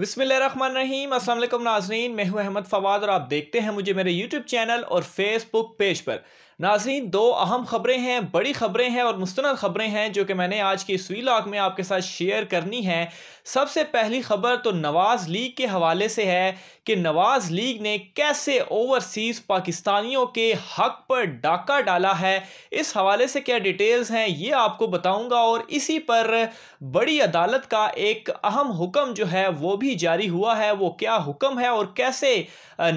रहीम असल नाजरीन मैं हूं अहमद फवाद और आप देखते हैं मुझे मेरे यूट्यूब चैनल और फेसबुक पेज पर नाजरीन दो अहम ख़बरें हैं बड़ी ख़बरें हैं और मुस्ंद ख़बरें हैं जो कि मैंने आज की इस वीलाग में आपके साथ शेयर करनी है सबसे पहली खबर तो नवाज़ लीग के हवाले से है कि नवाज़ लीग ने कैसे ओवरसीज़ पाकिस्तानियों के हक पर डाका डाला है इस हवाले से क्या डिटेल्स हैं ये आपको बताऊँगा और इसी पर बड़ी अदालत का एक अहम हुक्म जो है वो भी भी जारी हुआ है वो क्या हुक्म है और कैसे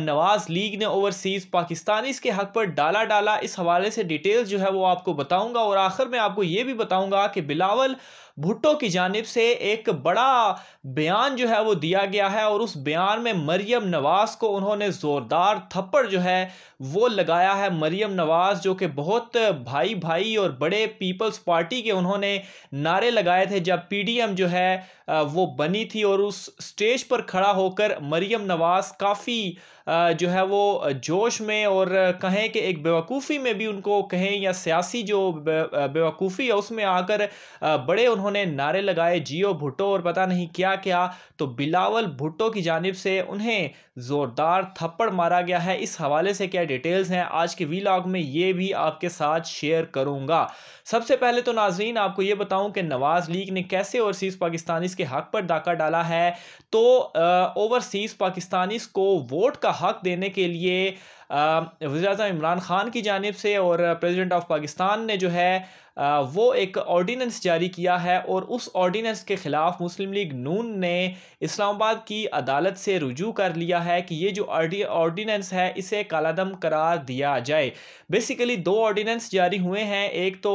नवाज लीग ने ओवरसीज़ पाकिस्तानी के हक पर डाला डाला इस हवाले से डिटेल्स जो है वो आपको बताऊंगा और आखिर में आपको ये भी बताऊंगा कि बिलावल भुट्टो की जानब से एक बड़ा बयान जो है वो दिया गया है और उस बयान में मरियम नवाज़ को उन्होंने ज़ोरदार थप्पड़ जो है वो लगाया है मरियम नवाज़ जो कि बहुत भाई भाई और बड़े पीपल्स पार्टी के उन्होंने नारे लगाए थे जब पीडीएम जो है वो बनी थी और उस स्टेज पर खड़ा होकर मरियम नवाज़ काफ़ी जो है वो जोश में और कहें कि एक बेवकूफ़ी में भी उनको कहें या सियासी जो बेवकूफ़ी है उसमें आकर बड़े उन्होंने नारे लगाए जियो भुट्टो और पता नहीं क्या क्या तो बिलावल भुट्टो की जानब से उन्हें ज़ोरदार थप्पड़ मारा गया है इस हवाले से क्या डिटेल्स हैं आज के वी में ये भी आपके साथ शेयर करूँगा सबसे पहले तो नाजरीन आपको ये बताऊँ कि नवाज़ लीग ने कैसे ओवरसीज़ पाकिस्तानी के हक पर डाका डाला है तो ओवरसीज़ पाकिस्तानी को वोट का का हक देने के लिए वजी अजम इमरान ख़ान की जानब से और प्रेसिडेंट ऑफ पाकिस्तान ने जो है वो एक ऑर्डिनेंस जारी किया है और उस ऑर्डिनेंस के ख़िलाफ़ मुस्लिम लीग नून ने इस्लामाबाद की अदालत से रुजू कर लिया है कि ये जो ऑर्डिनेंस है इसे कालादम करार दिया जाए बेसिकली दो ऑर्डिनेंस जारी हुए हैं एक तो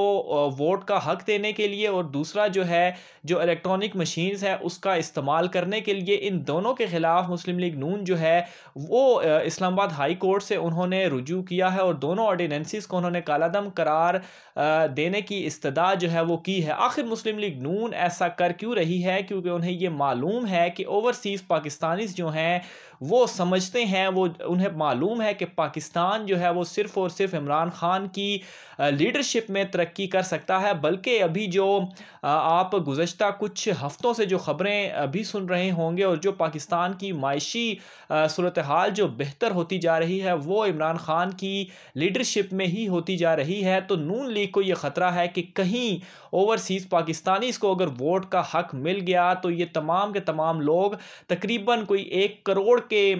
वोट का हक देने के लिए और दूसरा जो है जो इलेक्ट्रॉनिक मशीन है उसका इस्तेमाल करने के लिए इन दोनों के ख़िलाफ़ मुस्लिम लीग नून जो है वो इस्लामाबाद हाई कोर्ट से उन्होंने रुजू किया है और दोनों ऑर्डिनेंसिस को उन्होंने कालादम करार देने की इस्तदा जो है वो की है आखिर मुस्लिम लीग नून ऐसा कर क्यों रही है क्योंकि उन्हें ये मालूम है कि ओवरसीज़ पाकिस्तानीज जो हैं वो समझते हैं वो उन्हें मालूम है कि पाकिस्तान जो है वो सिर्फ़ और सिर्फ इमरान ख़ान की लीडरशिप में तरक्की कर सकता है बल्कि अभी जो आप गुज्त कुछ हफ़्तों से जो ख़बरें अभी सुन रहे होंगे और जो पाकिस्तान की मायशी सूरत हाल जो बेहतर होती जा रही है वो इमरान ख़ान की लीडरशिप में ही होती जा रही है तो नून लीग को ये ख़तरा है कि कहीं ओवरसीज़ पाकिस्तानीज़ को अगर वोट का हक मिल गया तो ये तमाम के तमाम लोग तकरीबन कोई एक करोड़ के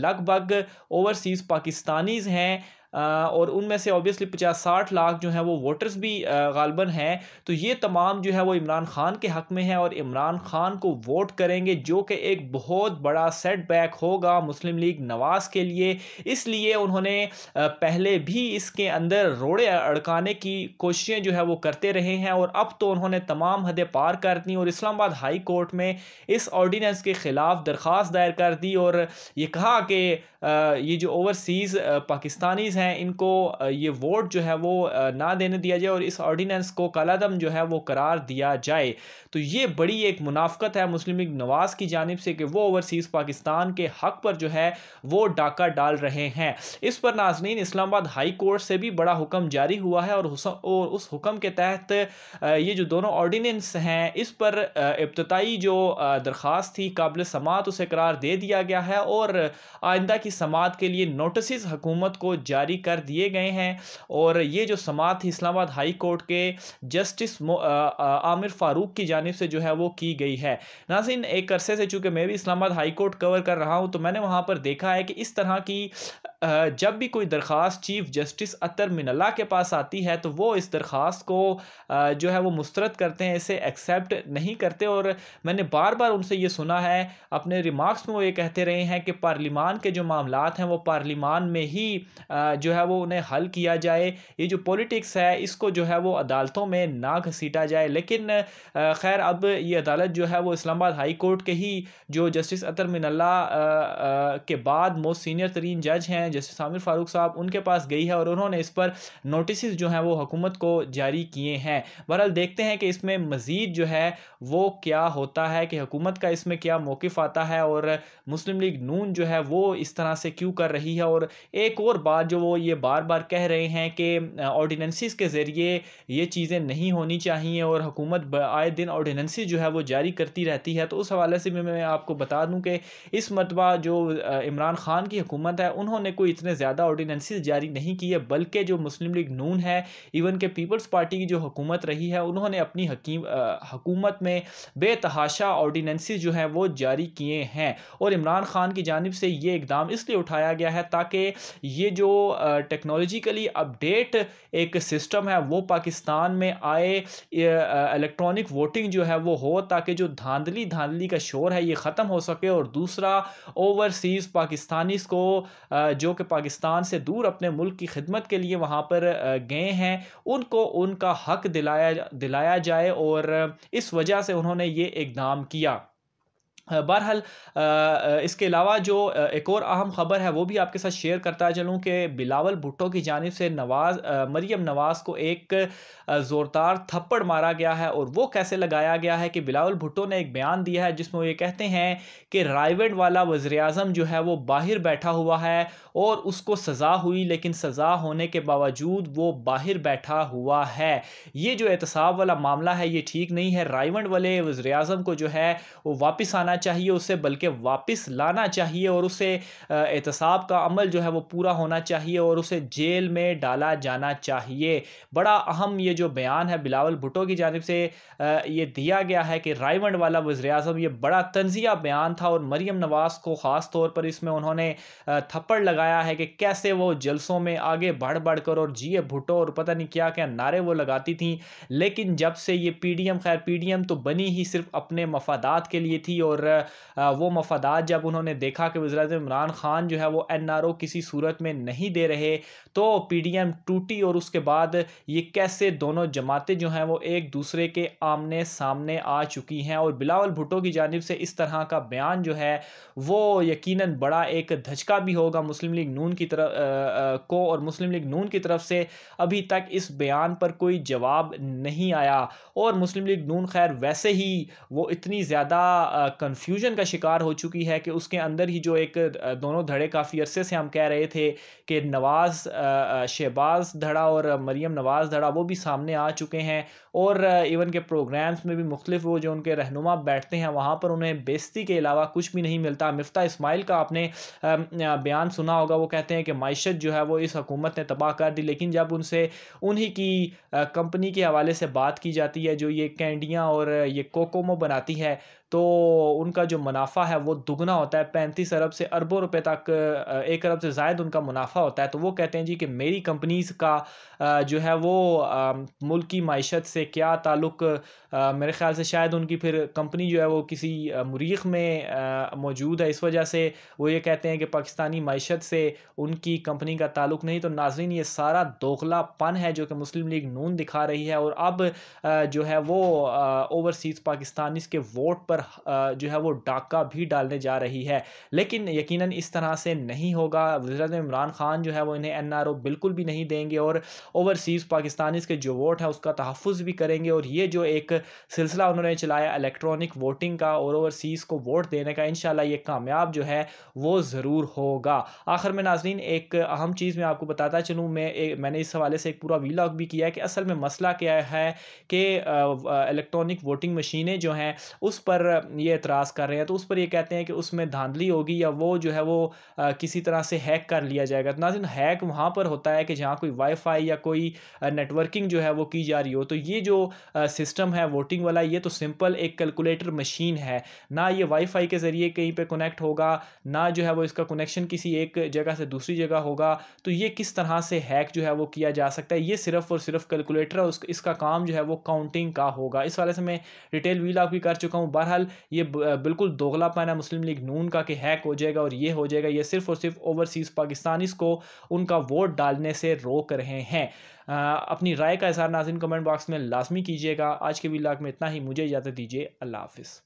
लगभग ओवरसीज़ पाकिस्तानीज़ हैं और उनमें से ऑब्वियसली पचास साठ लाख जो हैं वो वोटर्स भी गालबन हैं तो ये तमाम जो है वो इमरान खान के हक़ में है और इमरान खान को वोट करेंगे जो कि एक बहुत बड़ा सेटबैक होगा मुस्लिम लीग नवाज़ के लिए इसलिए उन्होंने पहले भी इसके अंदर रोड़े अड़काने की कोशिशें जो है वो करते रहे हैं और अब तो उन्होंने तमाम हदें पार कर दी और इस्लामाबाद हाई कोर्ट में इस ऑर्डीनेंस के ख़िलाफ़ दरख्वास्त दायर कर दी और ये कहा कि ये जो ओवरसीज़ पाकिस्तानीज़ हैं इनको ये वोट जो है वो ना देने दिया जाए और इस ऑर्डीनेंस को कलादम जो है वो करार दिया जाए तो ये बड़ी एक मुनाफ्त है मुस्लिम लीग नवाज़ की जानब से कि वो ओवरसीज़ पाकिस्तान के हक पर जो है वो डाका डाल रहे हैं इस पर नाजरीन इस्लामाबाद हाई कोर्ट से भी बड़ा हुक्म जारी हुआ है और, और उस हुक्म के तहत ये जो दोनों ऑर्डीनेंस हैं इस पर इब्तदाई जो दरख्वास्त थी काबिल समात उसे करार दे दिया गया है और आइंदा की समात के लिए नोटिस हुकूमत को जारी जारी कर दिए गए हैं और ये जो समात इस्लामाबाद हाई कोर्ट के जस्टिस आमिर फारूक की जानब से जो है वो की गई है नाजिन एक अरसे से चूँकि मैं भी इस्लामाबाद हाई कोर्ट कवर कर रहा हूँ तो मैंने वहाँ पर देखा है कि इस तरह की जब भी कोई दरख्वास्त चीफ जस्टिस अतर मिनल्ला के पास आती है तो वो इस दरख्वास्त को जो है वो मुस्रद करते हैं इसे एक्सेप्ट नहीं करते और मैंने बार बार उनसे ये सुना है अपने रिमार्क्स में वो ये कहते रहे हैं कि पार्लिमान के जो मामला हैं वो पार्लिमान में ही जो है वो उन्हें हल किया जाए ये जो पॉलिटिक्स है इसको जो है वो अदालतों में ना घसीटा जाए लेकिन खैर अब ये अदालत जो है वो इस्लामाबाद हाई कोर्ट के ही जो जस्टिस अतर मिनल्ला के बाद मोस्ट सीनियर तरीन जज हैं हैं जैसे सामिर फारूक साहब उनके पास गई है और उन्होंने इस पर नोटिस जो हैं वो हुकूमत को जारी किए हैं बहरहाल देखते हैं कि इसमें मज़ीद जो है वो क्या होता है कि हुकूमत का इसमें क्या मौक़ आता है और मुस्लिम लीग नून जो है वो इस तरह से क्यों कर रही है और एक और बात जो वो ये बार बार कह रहे हैं कि ऑर्डीनेंसीज के ज़रिए ये चीज़ें नहीं होनी चाहिए और हुकूमत आए दिन ऑर्डीनेंसी जो है वो जारी करती रहती है तो उस हवाले से भी मैं आपको बता दूँ कि इस मरतबा जो इमरान खान की हुकूमत है उन्होंने कोई इतने ज़्यादा ऑर्डिनेंसेज जारी नहीं किए बल्कि जो मुस्लिम लीग नून है इवन के पीपल्स पार्टी की जो हुकूमत रही है उन्होंने अपनी हकीम हकूमत में बेतहाशा ऑर्डिनेंसेज जो हैं वो जारी किए हैं और इमरान खान की जानब से ये इकदाम इसलिए उठाया गया है ताकि ये जो टेक्नोलॉजिकली अपडेट एक सिस्टम है वो पाकिस्तान में आए इलेक्ट्रॉनिक वोटिंग जो है वो हो ताकि जो धांधली धांधली का शोर है ये ख़त्म हो सके और दूसरा ओवरसीज़ पाकिस्तानीस को जो जो कि पाकिस्तान से दूर अपने मुल्क की खिदमत के लिए वहाँ पर गए हैं उनको उनका हक दिलाया दिलाया जाए और इस वजह से उन्होंने ये इकदाम किया बहरहाल इसके अलावा जो एक और अहम ख़बर है वो भी आपके साथ शेयर करता चलूँ कि बिलावल भुट्टो की जानब से नवाज मरियम नवाज़ को एक ज़ोरदार थप्पड़ मारा गया है और वो कैसे लगाया गया है कि बिलावल भुट्टो ने एक बयान दिया है जिसमें वो ये कहते हैं कि रायवेड वाला वज़र अजम जो है वो बाहर बैठा हुआ है और उसको सज़ा हुई लेकिन सज़ा होने के बावजूद वो बाहर बैठा हुआ है ये जो एहतसाब वाला मामला है ये ठीक नहीं है रायवेंड वाले वज़र अजम को जो है वो वापस आना चाहिए उसे बल्कि वापस लाना चाहिए और उसे एहतसाब का अमल जो है वो पूरा होना चाहिए और उसे जेल में डाला जाना चाहिए बड़ा अहम ये जो बयान है बिलावल भुटो की जानब से ये दिया गया है कि रायमंड वाला वजी अजम ये बड़ा तंजिया बयान था और मरीम नवाज़ को ख़ास तौर पर इसमें उन्होंने थप्पड़ लगाया है कि कैसे वो जलसों में आगे बढ़ बढ़ कर और जिए भुटो और पता नहीं क्या क्या नारे वो लगाती थी लेकिन जब से ये पी डी एम खैर पी डी एम तो बनी ही सिर्फ अपने मफादात के लिए थी और वो मफादात जब उन्होंने देखा कि वजरा इमरान ख़ान जो है वो एन आर ओ किसी सूरत में नहीं दे रहे तो पी डी एम टूटी और उसके बाद ये कैसे दोनों जमातें जो हैं वो एक दूसरे के आमने सामने आ चुकी हैं और बिलावल भुटो की जानब से इस तरह का बयान जो है वो यकीन बड़ा एक धचका भी होगा मुस्लिम लीग नून की तरफ को और मुस्लिम लीग नून की तरफ से अभी तक इस बयान पर कोई जवाब नहीं आया और मुस्लिम लीग नून खैर वैसे ही वो इतनी ज़्यादा कन्फ कन्फ्यूजन का शिकार हो चुकी है कि उसके अंदर ही जो एक दोनों धड़े काफ़ी अरसे से हम कह रहे थे कि नवाज़ शहबाज धड़ा और मरियम नवाज़ धड़ा वो भी सामने आ चुके हैं और इवन के प्रोग्राम्स में भी मुख्तफ वो जो उनके रहनुमा बैठते हैं वहाँ पर उन्हें बेस्ती के अलावा कुछ भी नहीं मिलता मफ्ता इसमाइल का आपने बयान सुना होगा वो कहते हैं कि मीशत जो है वो इस हकूमत ने तबाह कर दी लेकिन जब उनसे उन्हीं की कंपनी के हवाले से बात की जाती है जो ये कैंडियाँ और ये कोकोमो बनाती है तो उन उनका जो मुनाफा है वो दुगना होता है पैंतीस अरब से अरबों रुपए तक एक अरब से ज़ायद उनका मुनाफा होता है तो वो कहते हैं जी कि मेरी कंपनीज़ का जो है वो मुल्क की मीशत से क्या ताल्लुक मेरे ख्याल से शायद उनकी फिर कंपनी जो है वो किसी मरीख में मौजूद है इस वजह से वो ये कहते हैं कि पाकिस्तानी मीशत से उनकी कंपनी का ताल्लुक नहीं तो नाजरीन ये सारा पन है जो कि मुस्लिम लीग नून दिखा रही है और अब जो है वो ओवरसीज़ पाकिस्तान के वोट पर जो जो है वो डाका भी डालने जा रही है लेकिन यकीन इस तरह से नहीं होगा वजरत इमरान खान जो है वो इन्हें एन आर ओ बिल्कुल भी नहीं देंगे और ओवरसीज़ पाकिस्तानी के जो वोट है उसका तहफ़ भी करेंगे और ये जो एक सिलसिला उन्होंने चलाया इलेक्ट्रॉनिक वोटिंग का और ओवरसीज़ को वोट देने का इन ये कामयाब जो है वो ज़रूर होगा आखिर में नाजरीन एक अहम चीज़ मैं आपको बताता चलूँ मैं एक, मैंने इस हवाले से एक पूरा वीलॉग भी किया है कि असल में मसला क्या है कि इलेक्ट्रॉनिक वोटिंग मशीनें जो हैं उस पर ये क्रॉस कर रहे हैं तो उस पर ये कहते हैं कि उसमें धांधली होगी या वो जो है वो आ, किसी तरह से हैक कर लिया जाएगा तो नाजिन हैक वहाँ पर होता है कि जहाँ कोई वाईफाई या कोई नेटवर्किंग जो है वो की जा रही हो तो ये जो सिस्टम है वोटिंग वाला ये तो सिंपल एक कैलकुलेटर मशीन है ना ये वाईफाई के ज़रिए कहीं पर कनेक्ट होगा ना जो है वो इसका कनेक्शन किसी एक जगह से दूसरी जगह होगा तो ये किस तरह से हैक जो है वो किया जा सकता है ये सिर्फ और सिर्फ कैलकुलेटर उस इसका काम जो है वो काउंटिंग का होगा इस वाले से मैं डिटेल वील भी कर चुका हूँ बहरहाल ये बिल्कुल दोगलापन है मुस्लिम लीग नून का कि हैक हो जाएगा और ये हो जाएगा ये सिर्फ और सिर्फ ओवरसीज़ पाकिस्तानीज़ को उनका वोट डालने से रोक रहे हैं आ, अपनी राय का इजहार नाजिन कमेंट बॉक्स में लाजमी कीजिएगा आज के वीलाग लाख में इतना ही मुझे इजाज़त दीजिए अल्लाह हाफिज़